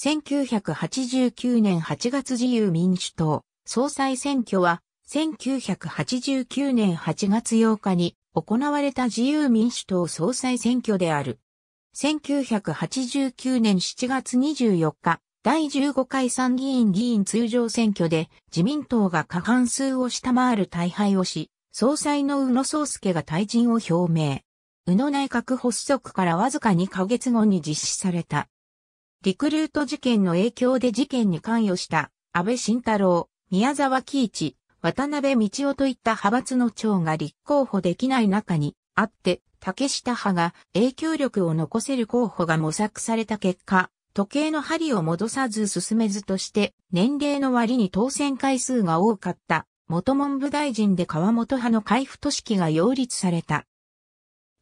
1989年8月自由民主党総裁選挙は1989年8月8日に行われた自由民主党総裁選挙である。1989年7月24日、第15回参議院議員通常選挙で自民党が過半数を下回る大敗をし、総裁の宇野宗介が退陣を表明。宇野内閣発足からわずか2ヶ月後に実施されたリクルート事件の影響で事件に関与した安倍晋太郎、宮沢喜一、渡辺道夫といった派閥の長が立候補できない中にあって、竹下派が影響力を残せる候補が模索された結果、時計の針を戻さず進めずとして年齢の割に当選回数が多かった元文部大臣で川本派の海部都市が擁立された。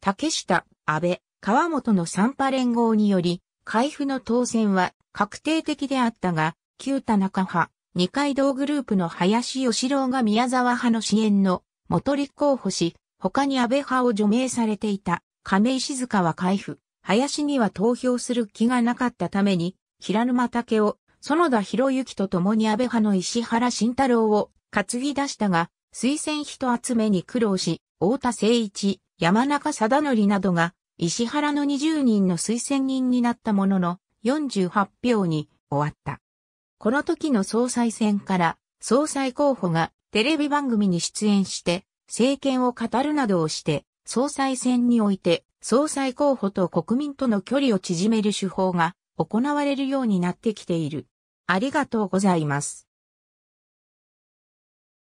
竹下、安倍、川本の三派連合により海部の当選は確定的であったが、旧田中派、二階堂グループの林義郎が宮沢派の支援の元立候補し、他に安倍派を除名されていた亀井静香は海部、林には投票する気がなかったために、平沼武を園田博之と共に安倍派の石原慎太郎を担ぎ出したが、推薦人集めに苦労し、太田誠一、山中貞則などが石原の20人の推薦人になったものの、48票に終わった。この時の総裁選から総裁候補がテレビ番組に出演して政権を語るなどをして総裁選において総裁候補と国民との距離を縮める手法が行われるようになってきている。ありがとうございます。